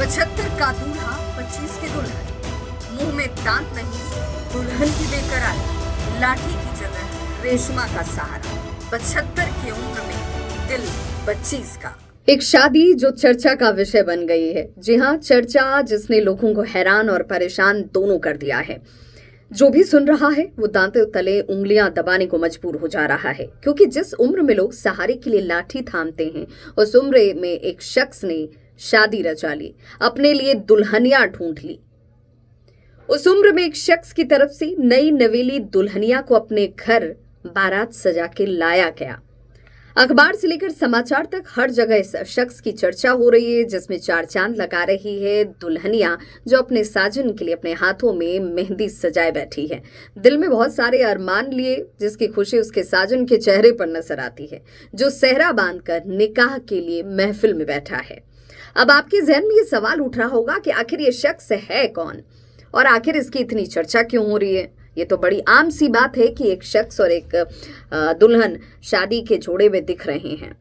पचहत्तर का दूल्हा पच्चीस के दुल्हन मुंह में दांत नहीं दुल्हन की बेकरार लाठी की जगह रेशमा का सहारा पचहत्तर की उम्र में दिल पच्चीस का एक शादी जो चर्चा का विषय बन गई है जी हाँ चर्चा जिसने लोगों को हैरान और परेशान दोनों कर दिया है जो भी सुन रहा है वो दांते तले उंगलियां दबाने को मजबूर हो जा रहा है क्योंकि जिस उम्र में लोग सहारे के लिए लाठी थामते हैं उस उम्र में एक शख्स ने शादी रचा ली अपने लिए दुल्हनिया ढूंढ ली उस उम्र में एक शख्स की तरफ से नई नवेली दुल्हनिया को अपने घर बारात सजा के लाया गया अखबार से लेकर समाचार तक हर जगह इस शख्स की चर्चा हो रही है जिसमें चार चांद लगा रही है दुल्हनिया जो अपने साजन के लिए अपने हाथों में मेहंदी सजाए बैठी है दिल में बहुत सारे अरमान लिए जिसकी खुशी उसके साजन के चेहरे पर नजर आती है जो सहरा बांधकर निकाह के लिए महफिल में बैठा है अब आपके जहन में ये सवाल उठ रहा होगा कि आखिर ये शख्स है कौन और आखिर इसकी इतनी चर्चा क्यों हो रही है ये तो बड़ी आम सी बात है कि एक शख्स और एक दुल्हन शादी के जोड़े में दिख रहे हैं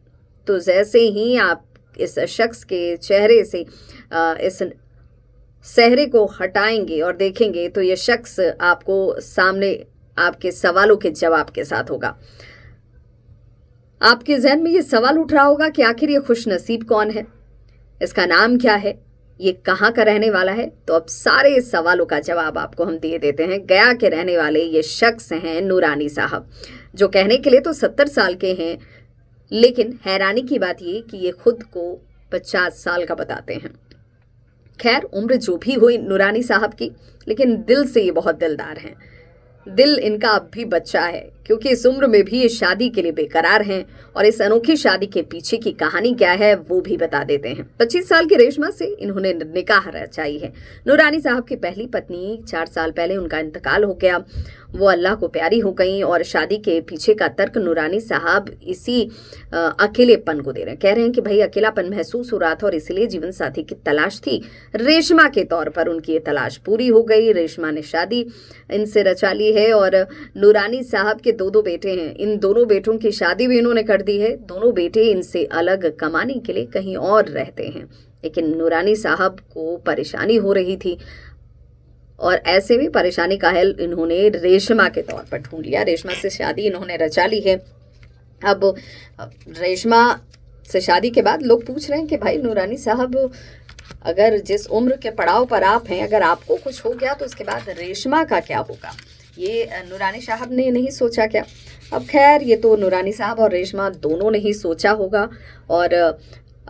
तो जैसे ही आप इस शख्स के चेहरे से इस सहरे को हटाएंगे और देखेंगे तो ये शख्स आपको सामने आपके सवालों के जवाब के साथ होगा आपके जहन में ये सवाल उठ रहा होगा कि आखिर ये खुश नसीब कौन है इसका नाम क्या है ये कहाँ का रहने वाला है तो अब सारे सवालों का जवाब आपको हम दिए देते हैं गया के रहने वाले ये शख्स हैं नूरानी साहब जो कहने के लिए तो सत्तर साल के हैं लेकिन हैरानी की बात ये कि ये खुद को पचास साल का बताते हैं खैर उम्र जो भी हुई नूरानी साहब की लेकिन दिल से ये बहुत दिलदार हैं दिल इनका अब भी बच्चा है क्योंकि इस उम्र में भी ये शादी के लिए बेकरार हैं और इस अनोखी शादी के पीछे की कहानी क्या है वो भी बता देते हैं 25 साल की रेशमा से इन्होंने निकाह रचाई है नूरानी साहब की पहली पत्नी चार साल पहले उनका इंतकाल हो गया वो अल्लाह को प्यारी हो गई और शादी के पीछे का तर्क नूरानी साहब इसी अकेलेपन को दे रहे हैं कह रहे हैं कि भाई अकेलापन महसूस हो रहा था और इसलिए जीवन साथी की तलाश थी रेशमा के तौर पर उनकी ये तलाश पूरी हो गई रेशमा ने शादी इनसे रचा ली है और नूरानी साहब के दो दो बेटे हैं इन दोनों बेटों की शादी भी इन्होंने कर दी है दोनों बेटे इनसे अलग कमाने के लिए कहीं और रहते हैं लेकिन नूरानी साहब को परेशानी हो रही थी और ऐसे में परेशानी का हल इन्होंने रेशमा के तौर पर ढूंढ लिया रेशमा से शादी इन्होंने रचा ली है अब रेशमा से शादी के बाद लोग पूछ रहे हैं कि भाई नूरानी साहब अगर जिस उम्र के पड़ाव पर आप हैं अगर आपको कुछ हो गया तो उसके बाद रेशमा का क्या होगा ये नूरानी साहब ने नहीं सोचा क्या अब खैर ये तो नूरानी साहब और रेशमा दोनों ने ही सोचा होगा और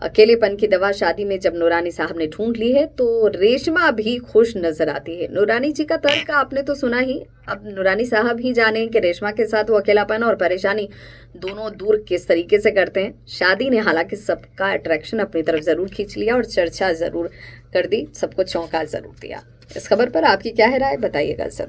अकेलेपन की दवा शादी में जब नूरानी साहब ने ढूंढ ली है तो रेशमा भी खुश नजर आती है नूरानी जी का तर्क आपने तो सुना ही अब नूरानी साहब ही जाने कि रेशमा के साथ वो अकेलापन और परेशानी दोनों दूर किस तरीके से करते हैं शादी ने हालांकि सबका अट्रैक्शन अपनी तरफ ज़रूर खींच लिया और चर्चा ज़रूर कर दी सबको चौंका ज़रूर दिया इस खबर पर आपकी क्या है राय बताइएगा ज़रूर